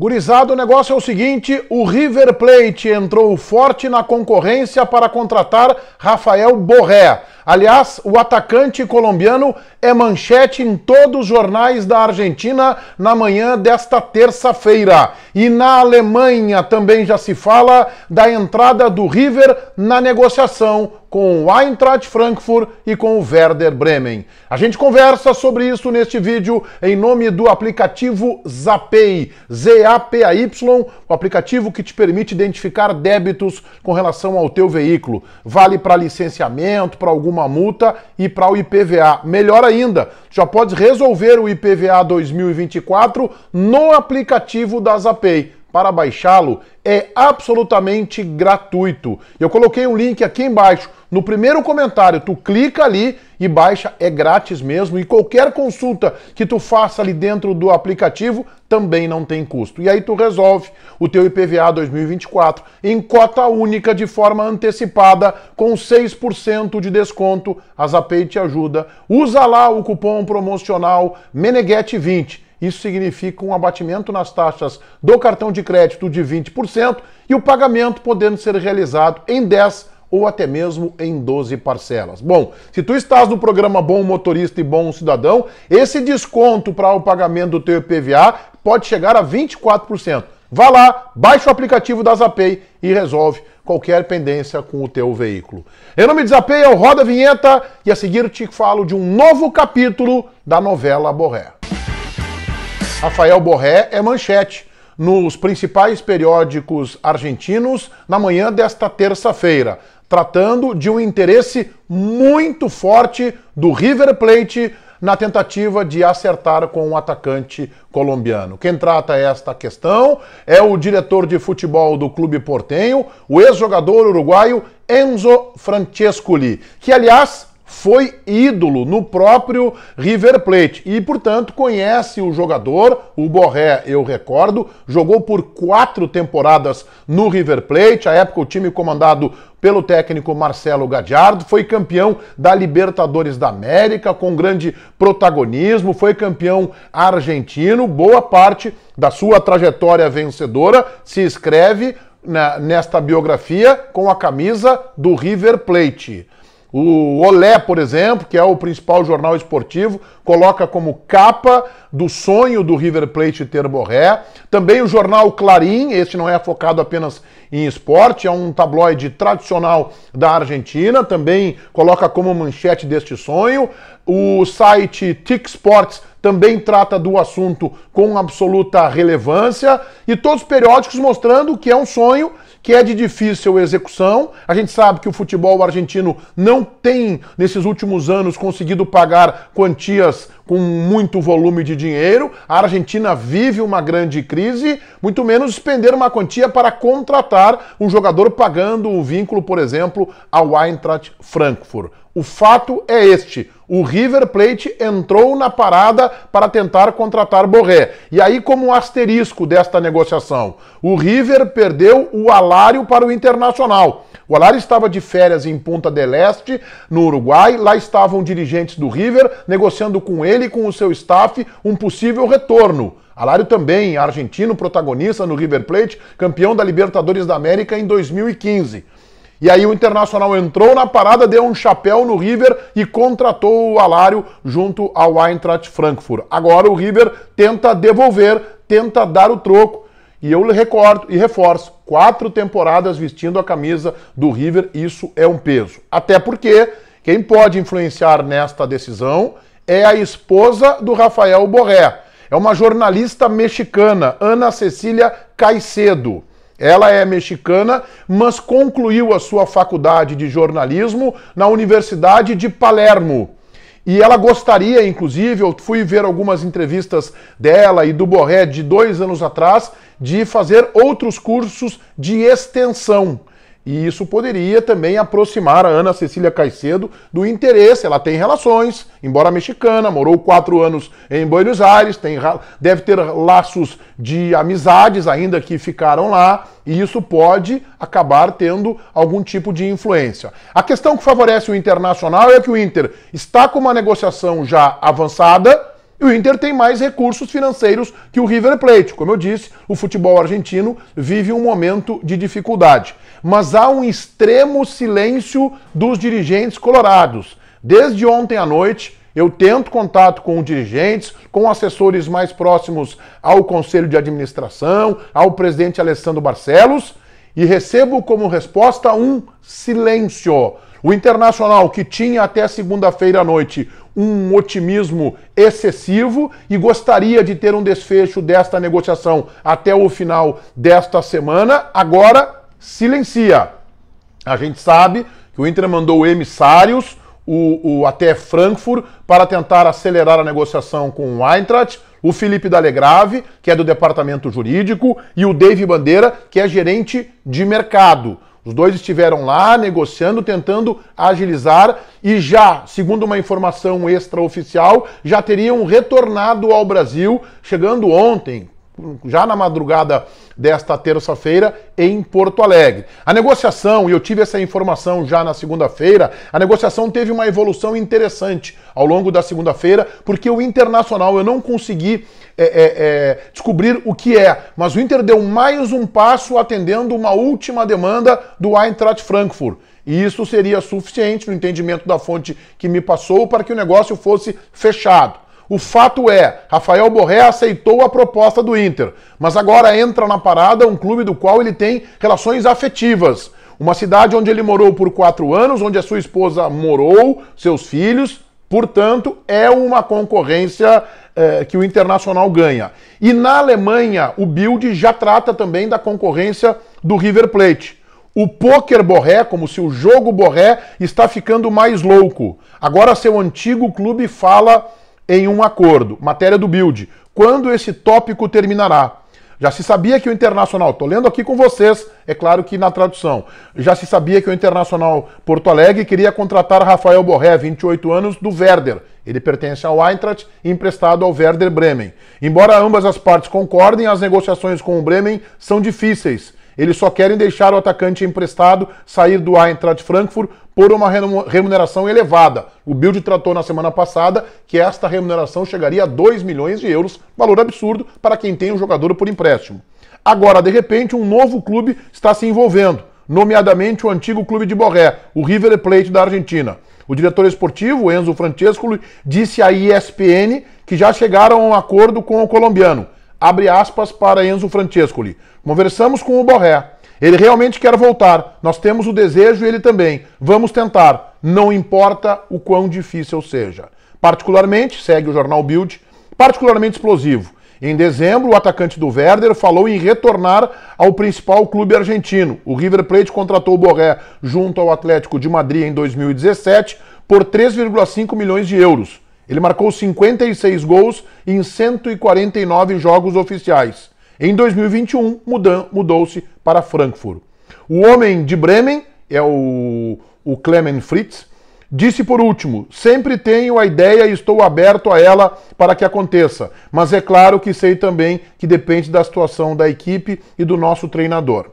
Gurizado, o negócio é o seguinte: o River Plate entrou forte na concorrência para contratar Rafael Borré. Aliás, o atacante colombiano é manchete em todos os jornais da Argentina na manhã desta terça-feira. E na Alemanha também já se fala da entrada do River na negociação com o Eintracht Frankfurt e com o Werder Bremen. A gente conversa sobre isso neste vídeo em nome do aplicativo Zapay, Z-A-P-A-Y, o aplicativo que te permite identificar débitos com relação ao teu veículo. Vale para licenciamento, para alguma uma multa e para o IPVA. Melhor ainda, já pode resolver o IPVA 2024 no aplicativo da Zapay para baixá-lo é absolutamente gratuito. Eu coloquei um link aqui embaixo, no primeiro comentário, tu clica ali e baixa, é grátis mesmo. E qualquer consulta que tu faça ali dentro do aplicativo também não tem custo. E aí tu resolve o teu IPVA 2024 em cota única de forma antecipada com 6% de desconto. A Zapay te ajuda. Usa lá o cupom promocional Meneguete20 isso significa um abatimento nas taxas do cartão de crédito de 20% e o pagamento podendo ser realizado em 10 ou até mesmo em 12 parcelas. Bom, se tu estás no programa Bom Motorista e Bom Cidadão, esse desconto para o pagamento do teu IPVA pode chegar a 24%. Vá lá, baixa o aplicativo da Zapay e resolve qualquer pendência com o teu veículo. Em nome de Zapay, eu roda a vinheta e a seguir te falo de um novo capítulo da novela Borré. Rafael Borré é manchete nos principais periódicos argentinos na manhã desta terça-feira, tratando de um interesse muito forte do River Plate na tentativa de acertar com o um atacante colombiano. Quem trata esta questão é o diretor de futebol do clube portenho, o ex-jogador uruguaio Enzo Francescoli, que aliás foi ídolo no próprio River Plate e, portanto, conhece o jogador. O Borré, eu recordo, jogou por quatro temporadas no River Plate, à época o time comandado pelo técnico Marcelo Gadiardo, foi campeão da Libertadores da América com grande protagonismo, foi campeão argentino. Boa parte da sua trajetória vencedora se escreve na, nesta biografia com a camisa do River Plate. O Olé, por exemplo, que é o principal jornal esportivo, coloca como capa do sonho do River Plate ter Borré. Também o jornal Clarim, este não é focado apenas em esporte, é um tabloide tradicional da Argentina, também coloca como manchete deste sonho. O site Tic Sports também trata do assunto com absoluta relevância e todos os periódicos mostrando que é um sonho que é de difícil execução. A gente sabe que o futebol argentino não tem, nesses últimos anos, conseguido pagar quantias com muito volume de dinheiro. A Argentina vive uma grande crise, muito menos expender uma quantia para contratar um jogador pagando o vínculo, por exemplo, ao Eintracht Frankfurt. O fato é este. O River Plate entrou na parada para tentar contratar Borré. E aí, como um asterisco desta negociação, o River perdeu o Alário para o Internacional. O Alário estava de férias em Punta del Este, no Uruguai. Lá estavam dirigentes do River negociando com ele e com o seu staff um possível retorno. Alário também, argentino, protagonista no River Plate, campeão da Libertadores da América em 2015. E aí o Internacional entrou na parada, deu um chapéu no River e contratou o Alário junto ao Eintracht Frankfurt. Agora o River tenta devolver, tenta dar o troco. E eu recordo e reforço, quatro temporadas vestindo a camisa do River, isso é um peso. Até porque quem pode influenciar nesta decisão é a esposa do Rafael Borré. É uma jornalista mexicana, Ana Cecília Caicedo. Ela é mexicana, mas concluiu a sua faculdade de jornalismo na Universidade de Palermo. E ela gostaria, inclusive, eu fui ver algumas entrevistas dela e do Borré de dois anos atrás, de fazer outros cursos de extensão. E isso poderia também aproximar a Ana Cecília Caicedo do interesse. Ela tem relações, embora mexicana, morou quatro anos em Buenos Aires, tem, deve ter laços de amizades ainda que ficaram lá, e isso pode acabar tendo algum tipo de influência. A questão que favorece o Internacional é que o Inter está com uma negociação já avançada e o Inter tem mais recursos financeiros que o River Plate. Como eu disse, o futebol argentino vive um momento de dificuldade. Mas há um extremo silêncio dos dirigentes colorados. Desde ontem à noite, eu tento contato com dirigentes, com assessores mais próximos ao conselho de administração, ao presidente Alessandro Barcelos, e recebo como resposta um silêncio. O Internacional, que tinha até segunda-feira à noite um otimismo excessivo e gostaria de ter um desfecho desta negociação até o final desta semana, agora silencia. A gente sabe que o Inter mandou emissários o, o, até Frankfurt para tentar acelerar a negociação com o Eintracht. O Felipe D'Alegrave, que é do departamento jurídico, e o Dave Bandeira, que é gerente de mercado. Os dois estiveram lá negociando, tentando agilizar e já, segundo uma informação extraoficial, já teriam retornado ao Brasil, chegando ontem, já na madrugada desta terça-feira em Porto Alegre. A negociação, e eu tive essa informação já na segunda-feira, a negociação teve uma evolução interessante ao longo da segunda-feira, porque o Internacional eu não consegui é, é, é, descobrir o que é, mas o Inter deu mais um passo atendendo uma última demanda do Eintracht Frankfurt. E isso seria suficiente, no entendimento da fonte que me passou, para que o negócio fosse fechado. O fato é, Rafael Borré aceitou a proposta do Inter, mas agora entra na parada um clube do qual ele tem relações afetivas. Uma cidade onde ele morou por quatro anos, onde a sua esposa morou, seus filhos, portanto, é uma concorrência eh, que o Internacional ganha. E na Alemanha, o Bild já trata também da concorrência do River Plate. O poker borré, como se o jogo borré, está ficando mais louco. Agora seu antigo clube fala em um acordo. Matéria do Build. Quando esse tópico terminará? Já se sabia que o Internacional, estou lendo aqui com vocês, é claro que na tradução, já se sabia que o Internacional Porto Alegre queria contratar Rafael Borré, 28 anos, do Werder. Ele pertence ao Eintracht e emprestado ao Werder Bremen. Embora ambas as partes concordem, as negociações com o Bremen são difíceis. Eles só querem deixar o atacante emprestado sair do Eintracht Frankfurt por uma remuneração elevada. O Bild tratou na semana passada que esta remuneração chegaria a 2 milhões de euros, valor absurdo para quem tem um jogador por empréstimo. Agora, de repente, um novo clube está se envolvendo, nomeadamente o antigo clube de Borré, o River Plate da Argentina. O diretor esportivo, Enzo Francescoli, disse à ESPN que já chegaram a um acordo com o colombiano. Abre aspas para Enzo Francescoli. Conversamos com o Borré. Ele realmente quer voltar. Nós temos o desejo e ele também. Vamos tentar. Não importa o quão difícil seja. Particularmente, segue o jornal Bild, particularmente explosivo. Em dezembro, o atacante do Werder falou em retornar ao principal clube argentino. O River Plate contratou o Borré junto ao Atlético de Madrid em 2017 por 3,5 milhões de euros. Ele marcou 56 gols em 149 jogos oficiais. Em 2021, mudou-se para Frankfurt. O homem de Bremen, é o, o Clement Fritz, Disse por último: sempre tenho a ideia e estou aberto a ela para que aconteça, mas é claro que sei também que depende da situação da equipe e do nosso treinador.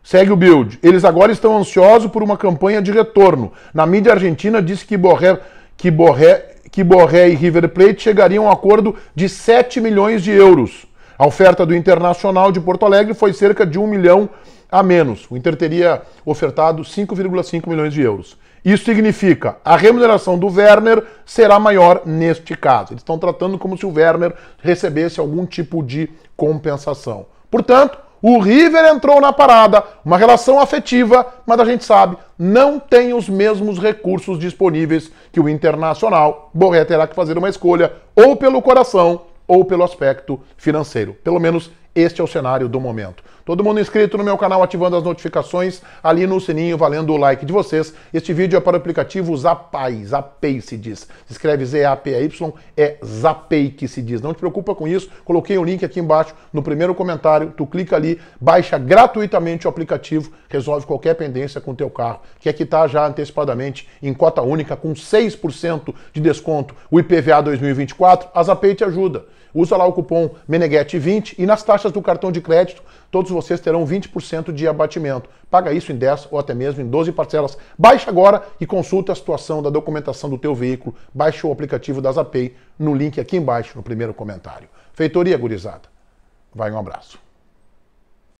Segue o build. Eles agora estão ansiosos por uma campanha de retorno. Na mídia argentina disse que Borré, que Borré que Borré e River Plate chegariam a um acordo de 7 milhões de euros. A oferta do Internacional de Porto Alegre foi cerca de 1 milhão a menos. O Inter teria ofertado 5,5 milhões de euros. Isso significa a remuneração do Werner será maior neste caso. Eles estão tratando como se o Werner recebesse algum tipo de compensação. Portanto, o River entrou na parada, uma relação afetiva, mas a gente sabe, não tem os mesmos recursos disponíveis que o Internacional. Borré terá que fazer uma escolha ou pelo coração ou pelo aspecto financeiro. Pelo menos este é o cenário do momento. Todo mundo inscrito no meu canal, ativando as notificações ali no sininho, valendo o like de vocês. Este vídeo é para o aplicativo Zapay, Zapay se diz. Se escreve Z-A-P-Y, a é Zapay que se diz. Não te preocupa com isso, coloquei o link aqui embaixo no primeiro comentário, tu clica ali, baixa gratuitamente o aplicativo, resolve qualquer pendência com o teu carro, que que está já antecipadamente em cota única com 6% de desconto. O IPVA 2024, a Zapay te ajuda. Usa lá o cupom Meneghetti20 e nas taxas do cartão de crédito, todos vocês terão 20% de abatimento. Paga isso em 10 ou até mesmo em 12 parcelas. Baixe agora e consulte a situação da documentação do teu veículo. Baixe o aplicativo da Zapay no link aqui embaixo, no primeiro comentário. Feitoria, gurizada. Vai, um abraço.